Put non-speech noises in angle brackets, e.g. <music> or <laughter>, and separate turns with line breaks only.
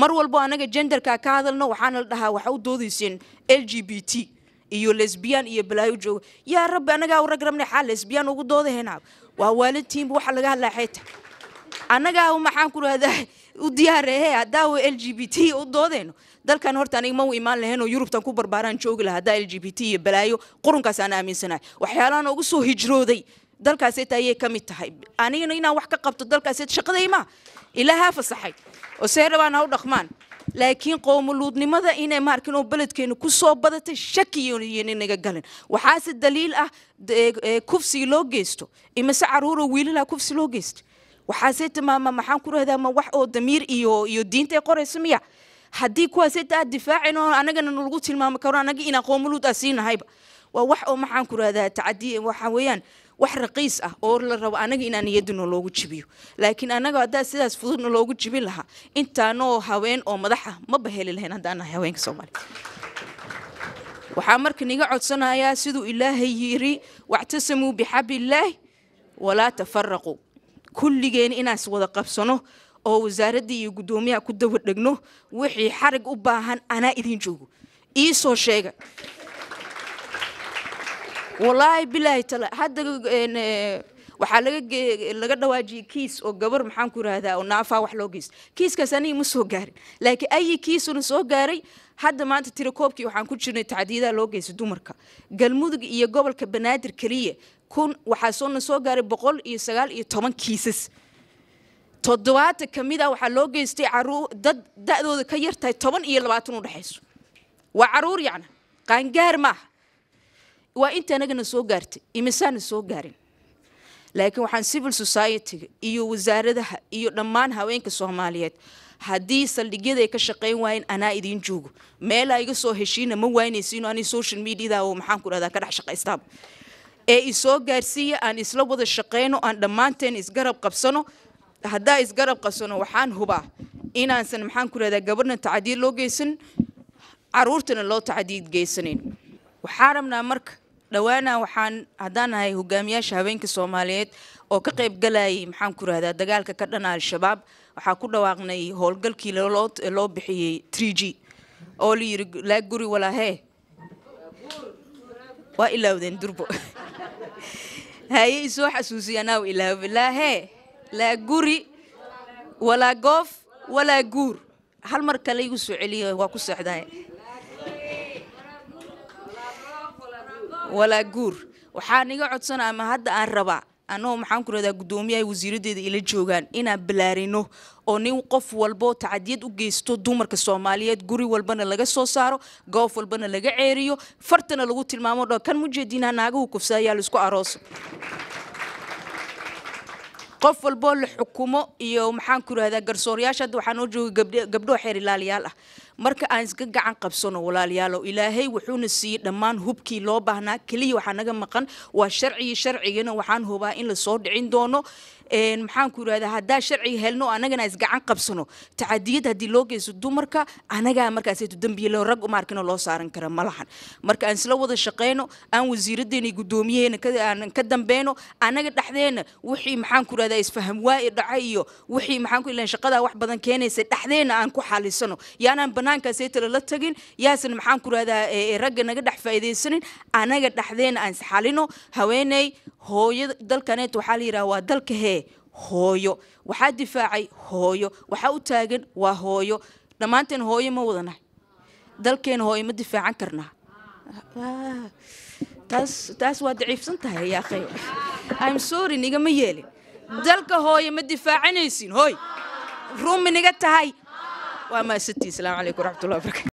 mar walbo anaga jenderka ka hadalno waxaana la dhahaa waxa u doodaysin l g b t iyo lesbian iyo balaayo jooga yaa rabbi anagaa u rag rabnay xaa lesbian ugu doodahayna waa waalidtiinba waxa laga hadlaa xeeta annagaa maxaan ku rahdaa u diyaarhe haddaawa l g b t u doodeyno dalkan horta aniga ma u imaan lahayn oo yurubtan ku barbaaraan joogi laha haddaa l g b t iyo balaayo qurunkaasaan aaminsanahay waxyaalahan ugu soo hijrooday dalkaaseta ayay ka mid tahay anigana inaan wax ka qabto dalkaaseta shaqadaymaa ilaahaa fasaxay oo see rabaana u dhaqmaan laakiin qowmuluudnimada inay maarkin oo beledkeenu ku soo badatay shakiyan inaga galin waxaase daliil ah e, e, kufsiga loo geysto imase caruuroo wiilalaa ah kufsi loo geysta waxaase timaama maxaan ku rahdaa ma wax oo damiir iyo iyo diinta qoraysa miya haddii kuwaas taa difaacin anagana nalagu tilmaami karo anaga inaan qoomuluud siinahayba waa wax oo maxaan ku rahdaa tacadi waxa weeyaan wax raqiis ah oo la rabo anaga inaan niyadino loogu jibiyo laakiin anaga haddaa sidaas fududna loogu jibin lahaa intaanoo haween oo madaxa ah, maba heli lahayn haddaanahay haweenka soomaaliya waxaa marka niga codsanayaa siduu ilaahay yiri wactasamuu bixablillaahi walaa tafaraquu kulligeen inaas wada qabsano oo wasaaraddii iyo guddoomiyaha ku dawa dhegno wixii xarag u baahan anaa idin joogo ii soo sheega walaahi bilaahi tala hadda eh, waxaa laga dhawaajiyey kiis oo gabar maxaan ku yidhaahdaa oo naafaa wax loo geysto kiiskaas anigi ma soo gaarin laakiin ayi kiisuna soo gaaray hadda maanta tirakoobkii waxaan ku jirnay tacdiidaha loo geysta dumarka galmudug iyo gobolka banaadir keliya kun waxaa soona soo gaaray boqol iyo sagaal iyo toban kiisas toddobaatan ka mid ah waxaa loo geystay dad da'dooda ka yartahay toban iyo labaatan u dhexayso waa caruur yacna qaangaar maaha waa inta anagana soo gaartay imisaana soo gaarin laakiin waxaan civil society-ga iyo wasaaradaha iyo dhammaan haweenka soomaaliyeed haddii saldhigyada ay ka shaqayn waayeen anaa idiin joogo meelaa iga soo heshiina ma waanaysiino ani social mediada oo maxaan ku dhahdaa ka dhex shaqaystaaba ee isoo gaarsiiya aan isla wada shaqayno aan dhammaanteen isgarab qabsano haddaa isgarab qabsano waxaan hubaa inaansan maxaan ku rahdaa gabarhna tacadiid loo geysan caruurtana loo tacadiid geysanayn waxaan rabnaa marka dhowaana waxaan haddaan nahay hogaamiyaasha habeenka soomaaliyeed oo ka qayb galayay maxaan ku rahdaa dagaalka ka dhana al-shabaab waxaa ku dhawaaqnay howlgalkii loo bixiyey g oo la yidhi laa guri walaahee waa ilaawdeen durbo <laughs> haye isoo xasuusiya ilaawe laahee laa guri walaa goof walaa guur hal mar kale igu soo celiy waa ku socdaa walaa guur waxaan iga codsanaa ama hadda aan rabaa annagoo maxaan ku radaa guddoomiyahay wasiiradeeda ila joogaan inaan balaarino oo nin qof walbo tacadiyad u geysto dumarka soomaaliyeed guri walbana laga soo saaro goof walbana laga ceeriyo fartana lagu tilmaamo dho kan mujeediinha naagahu kufsa ayaa laisku arooso qof walboo la xukumo iyo maxaan ku irahdaa garsoorayaasha hadda waxaa noo joogay gabdhoo xeer ilaaliyaal ah marka aan iska gacan qabsano walaaliyaalow ilaahay wuxuuna siiyey dhammaan hubkii loo baahnaa keliya waxaa naga maqan waa sharcigii sharcigana waxaan hubaa in lasoo dhicin doono maxaanku irahdaa haddaa sharciga helno anagana isgacan qabsano tacadiyad haddii loo geyso dumarka anagaa markaasaytu dembiye rag maarkina loo saaran kara ma marka aan isla wada shaqeyno aan wasiiradeena guddoomiyaheena aan ka dambeyno anaga dhexdeena wixii maxaanku irahdaa isfahamwaaye dhaca iyo wixii maxaanku ilahan shaqadaa wax badan keenaysa dhexdeena aan ku xalisano yaanaan banaankaasayta lala tagin yaasan maxaanku irahdaa ragga naga dhex faa'iidaysanin anaga dhexdeena aan isxalino haweeney hooyo dalkaneet waxaa la yidhaha waa dalka hee hooyo waxaa difaacay hooyo waxaa u taagan waa hooyo dhammaanteen hooyo ma wadanahay dalkeen hooyo ma difaacan karnaa taas waa daciifsan tahay yaa khay im sorry nigama yeelin dalka hooyo ma difaacanaysin hooy ruumi niga tahay waa maasati asalaamu calaykum waraxmatullahi wabarakatu